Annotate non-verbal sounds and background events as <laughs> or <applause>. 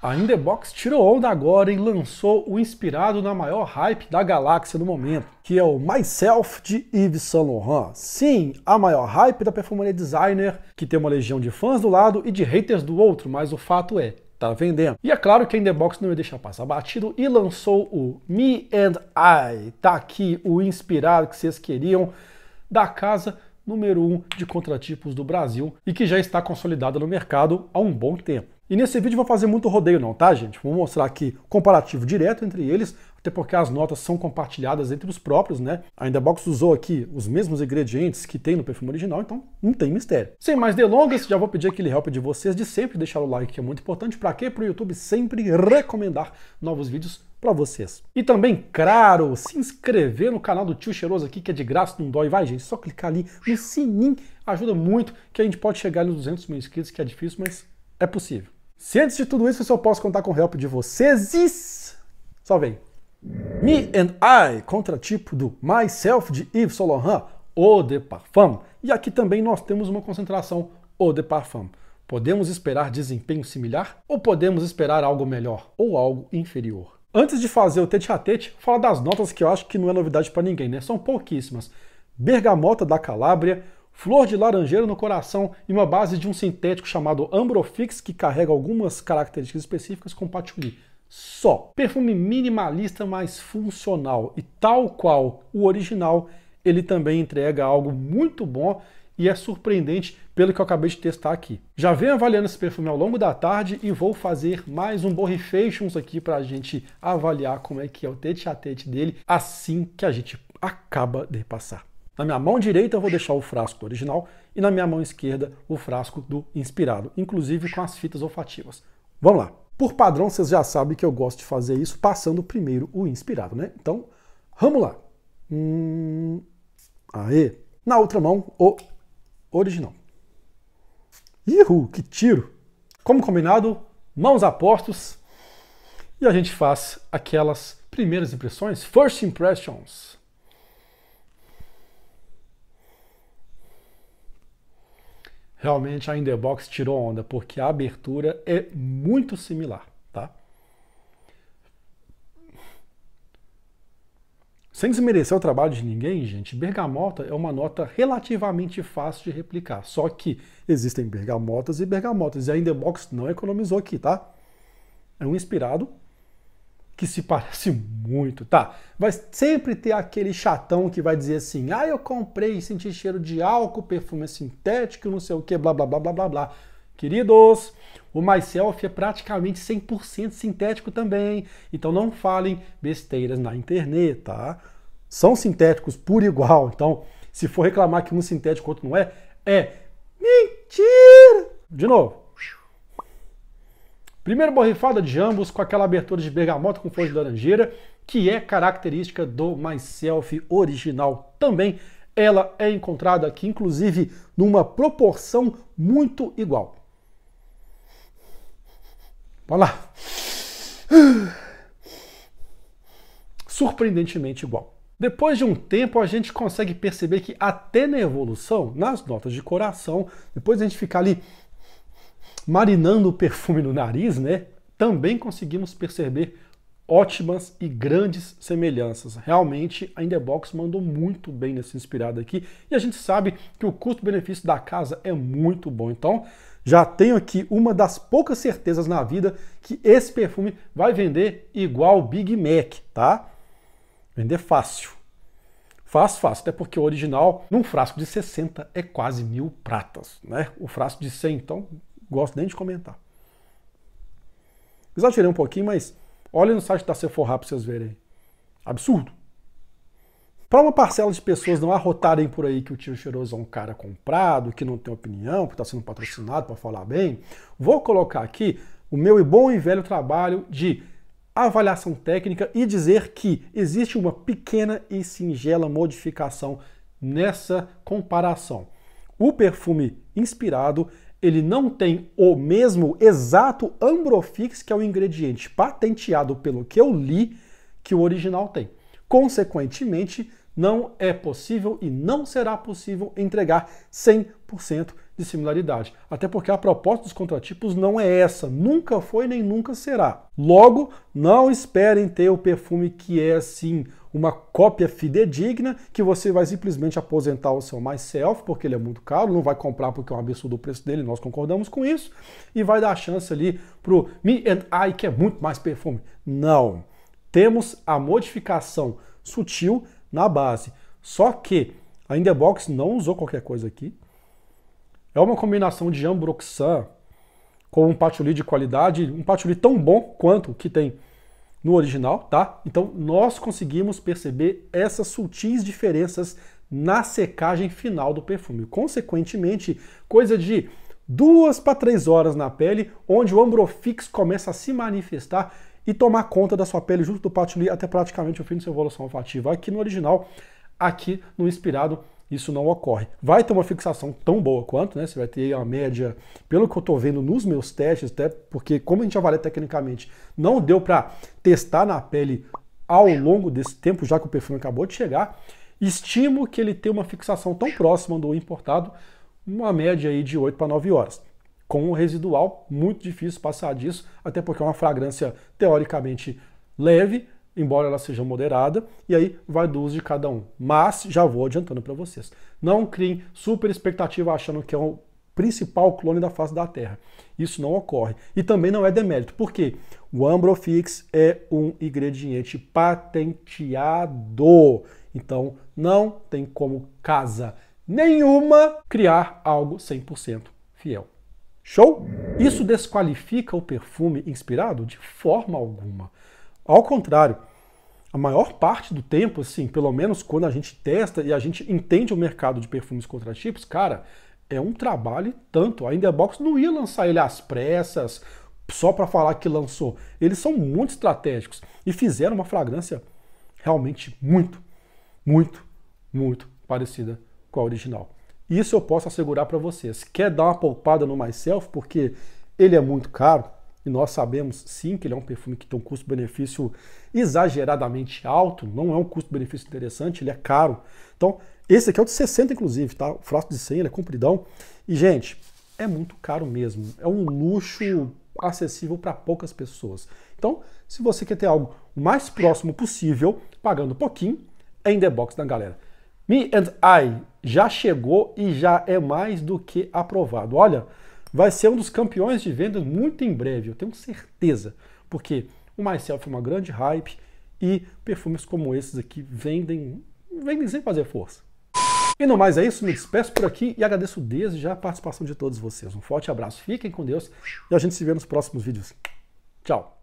A Indebox tirou onda agora e lançou o inspirado na maior hype da galáxia no momento, que é o Myself de Yves Saint Laurent. Sim, a maior hype da perfumaria designer, que tem uma legião de fãs do lado e de haters do outro, mas o fato é, tá vendendo. E é claro que a Indebox não ia deixar passar batido e lançou o Me and I. Tá aqui o inspirado que vocês queriam da casa número 1 um de contratipos do Brasil e que já está consolidada no mercado há um bom tempo. E nesse vídeo vou fazer muito rodeio não, tá gente? Vou mostrar aqui comparativo direto entre eles, até porque as notas são compartilhadas entre os próprios, né? A Indabox usou aqui os mesmos ingredientes que tem no perfume original, então não tem mistério. Sem mais delongas, já vou pedir aquele help de vocês de sempre deixar o like, que é muito importante, para quê? pro YouTube sempre recomendar novos vídeos para vocês. E também, claro, se inscrever no canal do Tio Cheiroso aqui, que é de graça, não dói, vai gente, só clicar ali no sininho, ajuda muito, que a gente pode chegar nos 200 mil inscritos, que é difícil, mas é possível. Se antes de tudo isso eu só posso contar com o help de vocês, só vem. Me and I, contratipo do Myself de Yves Saint Laurent, Eau de Parfum. E aqui também nós temos uma concentração Eau de Parfum. Podemos esperar desempenho similar ou podemos esperar algo melhor ou algo inferior. Antes de fazer o tete a tete, falar das notas que eu acho que não é novidade para ninguém, né? São pouquíssimas. Bergamota da Calábria, flor de laranjeira no coração e uma base de um sintético chamado Ambrofix, que carrega algumas características específicas com patchouli. Só. Perfume minimalista, mas funcional. E tal qual o original, ele também entrega algo muito bom e é surpreendente pelo que eu acabei de testar aqui. Já venho avaliando esse perfume ao longo da tarde e vou fazer mais um Borrifations aqui para a gente avaliar como é que é o tete-a-tete -tete dele assim que a gente acaba de passar. Na minha mão direita eu vou deixar o frasco do original e na minha mão esquerda o frasco do inspirado, inclusive com as fitas olfativas. Vamos lá! Por padrão, vocês já sabem que eu gosto de fazer isso passando primeiro o inspirado, né? Então, vamos lá! Hum... Aê! Na outra mão, o original. Ihu, que tiro! Como combinado, mãos a postos e a gente faz aquelas primeiras impressões, first impressions. realmente a Indebox tirou onda, porque a abertura é muito similar, tá? Sem desmerecer o trabalho de ninguém, gente, bergamota é uma nota relativamente fácil de replicar. Só que existem bergamotas e bergamotas, e a Indebox não economizou aqui, tá? É um inspirado que se parece <laughs> muito, tá? Vai sempre ter aquele chatão que vai dizer assim: ah, eu comprei e senti cheiro de álcool, perfume sintético, não sei o que, blá blá blá blá blá blá. Queridos, o MySelf é praticamente 100% sintético também, então não falem besteiras na internet, tá? São sintéticos por igual, então se for reclamar que um sintético e outro não é, é mentira! De novo, Primeira borrifada de ambos com aquela abertura de bergamota com flor de laranjeira, que é característica do Myself original também. Ela é encontrada aqui, inclusive, numa proporção muito igual. Olha lá. Surpreendentemente igual. Depois de um tempo, a gente consegue perceber que até na evolução, nas notas de coração, depois a gente ficar ali marinando o perfume no nariz, né, também conseguimos perceber ótimas e grandes semelhanças. Realmente a Indebox mandou muito bem nesse inspirado aqui e a gente sabe que o custo-benefício da casa é muito bom. Então, já tenho aqui uma das poucas certezas na vida que esse perfume vai vender igual Big Mac, tá? Vender fácil. Fácil, fácil, até porque o original, num frasco de 60, é quase mil pratas, né? O frasco de 100, então, gosto nem de comentar. Exagerei um pouquinho, mas olhem no site da Sephora para vocês verem. Absurdo. Para uma parcela de pessoas não arrotarem por aí que o tio cheiroso é um cara comprado, que não tem opinião, que está sendo patrocinado para falar bem, vou colocar aqui o meu bom e velho trabalho de avaliação técnica e dizer que existe uma pequena e singela modificação nessa comparação. O perfume inspirado ele não tem o mesmo exato Ambrofix, que é o ingrediente patenteado pelo que eu li, que o original tem. Consequentemente, não é possível e não será possível entregar 100% de similaridade. Até porque a proposta dos contratipos não é essa, nunca foi nem nunca será. Logo, não esperem ter o perfume que é assim uma cópia fidedigna que você vai simplesmente aposentar o seu myself, porque ele é muito caro, não vai comprar porque é um absurdo o preço dele, nós concordamos com isso, e vai dar chance ali pro Me and I, que é muito mais perfume. Não. Temos a modificação sutil na base. Só que a Indebox não usou qualquer coisa aqui. É uma combinação de Ambroxan com um patchouli de qualidade, um patchouli tão bom quanto o que tem no original, tá? Então nós conseguimos perceber essas sutis diferenças na secagem final do perfume. Consequentemente, coisa de duas para três horas na pele, onde o Ambrofix começa a se manifestar e tomar conta da sua pele junto do patchouli até praticamente o fim de sua evolução olfativa. Aqui no original, aqui no inspirado, isso não ocorre. Vai ter uma fixação tão boa quanto, né? Você vai ter a média, pelo que eu estou vendo nos meus testes, até porque como a gente avalia tecnicamente, não deu para testar na pele ao longo desse tempo, já que o perfume acabou de chegar, estimo que ele tenha uma fixação tão próxima do importado, uma média aí de 8 para 9 horas com um residual, muito difícil passar disso, até porque é uma fragrância teoricamente leve, embora ela seja moderada, e aí vai do uso de cada um. Mas já vou adiantando para vocês. Não criem super expectativa achando que é o principal clone da face da Terra. Isso não ocorre. E também não é demérito, porque o Ambrofix é um ingrediente patenteado. Então não tem como casa nenhuma criar algo 100% fiel. Show? Isso desqualifica o perfume inspirado de forma alguma. Ao contrário, a maior parte do tempo, assim, pelo menos quando a gente testa e a gente entende o mercado de perfumes contratipos, cara, é um trabalho tanto. A Inderbox não ia lançar ele às pressas, só para falar que lançou. Eles são muito estratégicos e fizeram uma fragrância realmente muito, muito, muito parecida com a original. Isso eu posso assegurar para vocês. Quer dar uma poupada no Myself porque ele é muito caro? E nós sabemos sim que ele é um perfume que tem um custo-benefício exageradamente alto, não é um custo-benefício interessante, ele é caro. Então, esse aqui é o de 60, inclusive, tá? O frasco de 100, ele é compridão. E, gente, é muito caro mesmo. É um luxo acessível para poucas pessoas. Então, se você quer ter algo o mais próximo possível, pagando um pouquinho, é box da né, galera. Me and I já chegou e já é mais do que aprovado. Olha, vai ser um dos campeões de vendas muito em breve, eu tenho certeza, porque o Myself é uma grande hype e perfumes como esses aqui vendem, vendem sem fazer força. E no mais é isso, me despeço por aqui e agradeço desde já a participação de todos vocês. Um forte abraço, fiquem com Deus e a gente se vê nos próximos vídeos. Tchau!